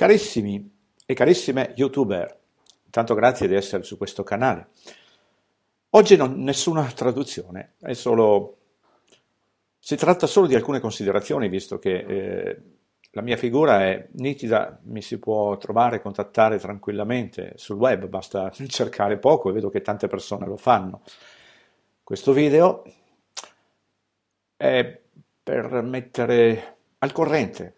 Carissimi e carissime youtuber, intanto grazie di essere su questo canale. Oggi non, nessuna traduzione, solo, si tratta solo di alcune considerazioni, visto che eh, la mia figura è nitida, mi si può trovare, e contattare tranquillamente sul web, basta cercare poco e vedo che tante persone lo fanno. Questo video è per mettere al corrente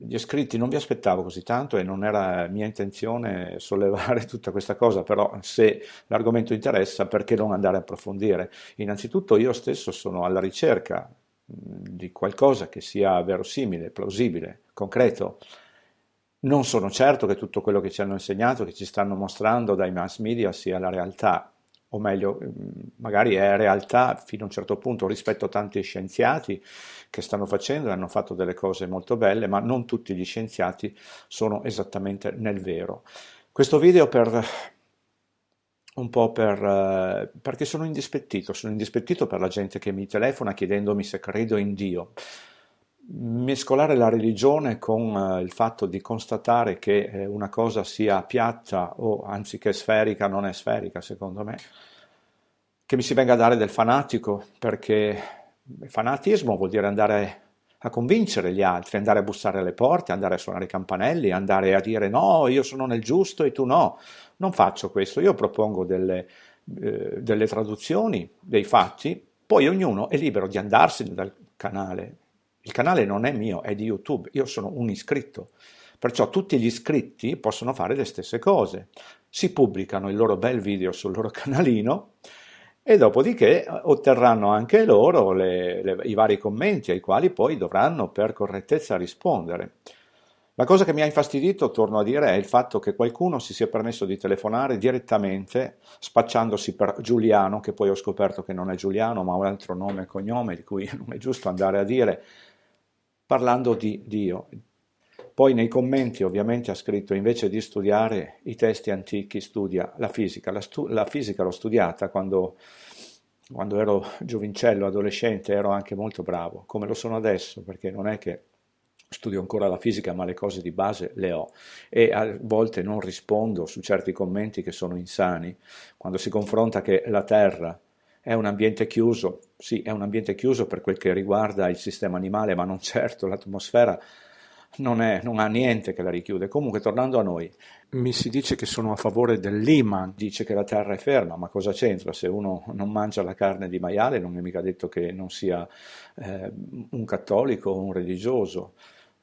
gli iscritti non vi aspettavo così tanto e non era mia intenzione sollevare tutta questa cosa, però se l'argomento interessa perché non andare a approfondire? Innanzitutto io stesso sono alla ricerca di qualcosa che sia verosimile, plausibile, concreto. Non sono certo che tutto quello che ci hanno insegnato, che ci stanno mostrando dai mass media sia la realtà o meglio, mm, magari è realtà fino a un certo punto rispetto a tanti scienziati che stanno facendo e hanno fatto delle cose molto belle, ma non tutti gli scienziati sono esattamente nel vero. Questo video per un po' per, eh, perché sono indispettito, sono indispettito per la gente che mi telefona chiedendomi se credo in Dio mescolare la religione con eh, il fatto di constatare che eh, una cosa sia piatta o anziché sferica non è sferica, secondo me, che mi si venga a dare del fanatico, perché fanatismo vuol dire andare a convincere gli altri, andare a bussare alle porte, andare a suonare i campanelli, andare a dire no, io sono nel giusto e tu no. Non faccio questo, io propongo delle, eh, delle traduzioni dei fatti, poi ognuno è libero di andarsene dal canale il canale non è mio, è di YouTube, io sono un iscritto. Perciò tutti gli iscritti possono fare le stesse cose. Si pubblicano il loro bel video sul loro canalino e dopodiché eh, otterranno anche loro le, le, i vari commenti ai quali poi dovranno per correttezza rispondere. La cosa che mi ha infastidito, torno a dire, è il fatto che qualcuno si sia permesso di telefonare direttamente spacciandosi per Giuliano, che poi ho scoperto che non è Giuliano, ma un altro nome e cognome di cui non è giusto andare a dire parlando di Dio. Poi nei commenti ovviamente ha scritto invece di studiare i testi antichi studia la fisica. La, stu- la fisica l'ho studiata quando, quando ero giovincello, adolescente, ero anche molto bravo, come lo sono adesso, perché non è che studio ancora la fisica, ma le cose di base le ho e a volte non rispondo su certi commenti che sono insani, quando si confronta che la Terra è un ambiente chiuso, sì, è un ambiente chiuso per quel che riguarda il sistema animale, ma non certo l'atmosfera non, è, non, ha niente che la richiude. Comunque, tornando a noi. Mi si dice che sono a favore dell'Iman. Dice che la terra è ferma, ma cosa c'entra? Se uno non mangia la carne di maiale, non è mica detto che non sia eh, un cattolico o un religioso.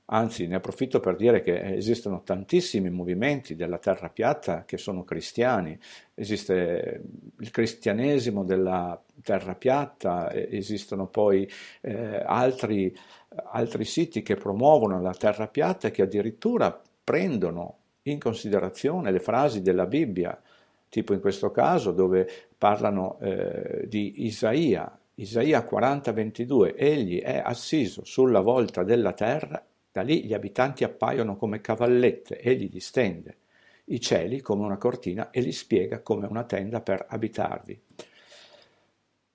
Anzi, ne approfitto per dire che esistono tantissimi movimenti della terra piatta che sono cristiani, esiste eh, il cristianesimo della terra piatta, esistono poi eh, altri, altri siti che promuovono la terra piatta e che addirittura prendono in considerazione le frasi della Bibbia, tipo in questo caso dove parlano eh, di Isaia, Isaia 40, egli è assiso sulla volta della terra da lì gli abitanti appaiono come cavallette, e li distende i cieli come una cortina e li spiega come una tenda per abitarvi.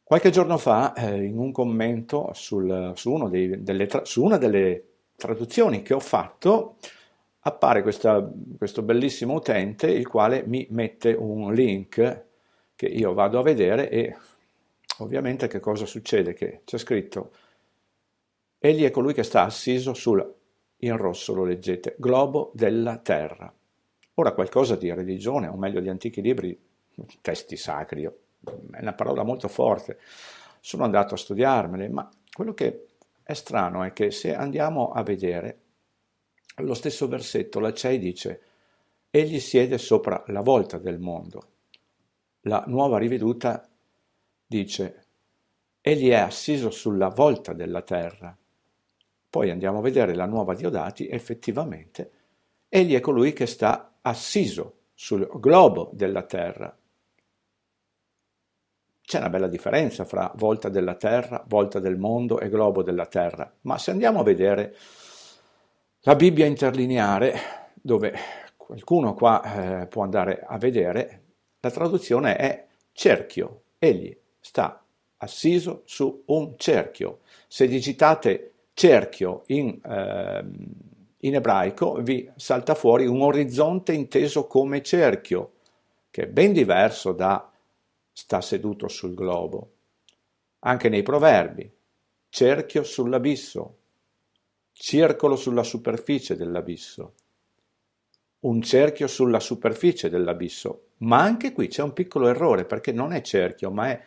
Qualche giorno fa, eh, in un commento sul, su, dei, delle, su, una delle traduzioni che ho fatto, appare questa, questo bellissimo utente il quale mi mette un link che io vado a vedere e ovviamente che cosa succede? Che c'è scritto, egli è colui che sta assiso sul in rosso lo leggete, globo della terra. Ora qualcosa di religione, o meglio di antichi libri, testi sacri, è una parola molto forte, sono andato a studiarmele, ma quello che è strano è che se andiamo a vedere, lo stesso versetto, la CEI dice, egli siede sopra la volta del mondo. La nuova riveduta dice, egli è assiso sulla volta della terra poi andiamo a vedere la nuova Diodati, effettivamente egli è colui che sta assiso sul globo della terra. C'è una bella differenza fra volta della terra, volta del mondo e globo della terra, ma se andiamo a vedere la Bibbia interlineare, dove qualcuno qua eh, può andare a vedere, la traduzione è cerchio, egli sta assiso su un cerchio. Se digitate cerchio in, eh, in ebraico vi salta fuori un orizzonte inteso come cerchio, che è ben diverso da sta seduto sul globo. Anche nei proverbi, cerchio sull'abisso, circolo sulla superficie dell'abisso, un cerchio sulla superficie dell'abisso, ma anche qui c'è un piccolo errore perché non è cerchio, ma è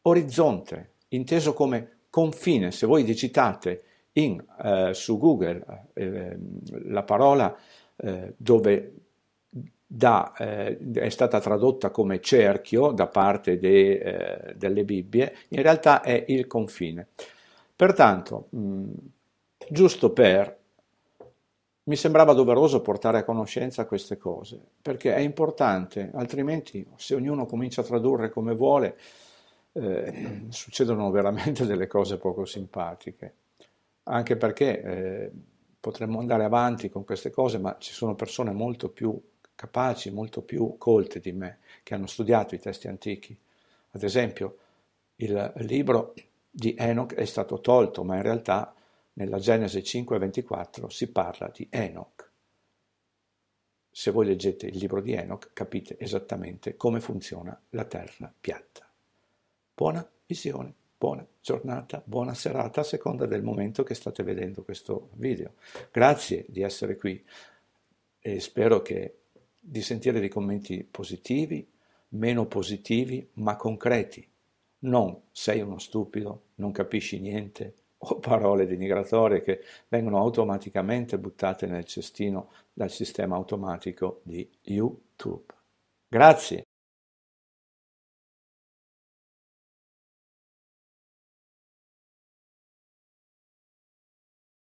orizzonte, inteso come confine. Se voi digitate in, eh, su Google eh, ehm, la parola eh, dove da, eh, è stata tradotta come cerchio da parte de, eh, delle Bibbie, in realtà è il confine. Pertanto, mh, mm, giusto per, mi sembrava doveroso portare a conoscenza queste cose, perché è importante, altrimenti se ognuno comincia a tradurre come vuole, eh, succedono veramente delle cose poco simpatiche anche perché eh, potremmo andare avanti con queste cose, ma ci sono persone molto più capaci, molto più colte di me, che hanno studiato i testi antichi. Ad esempio, il libro di Enoch è stato tolto, ma in realtà nella Genesi 5:24 si parla di Enoch. Se voi leggete il libro di Enoch capite esattamente come funziona la terra piatta. Buona visione buona giornata, buona serata a seconda del momento che state vedendo questo video. Grazie di essere qui e spero che, di sentire dei commenti positivi, meno positivi, ma concreti. Non sei uno stupido, non capisci niente, o parole denigratorie che vengono automaticamente buttate nel cestino dal sistema automatico di YouTube. Grazie.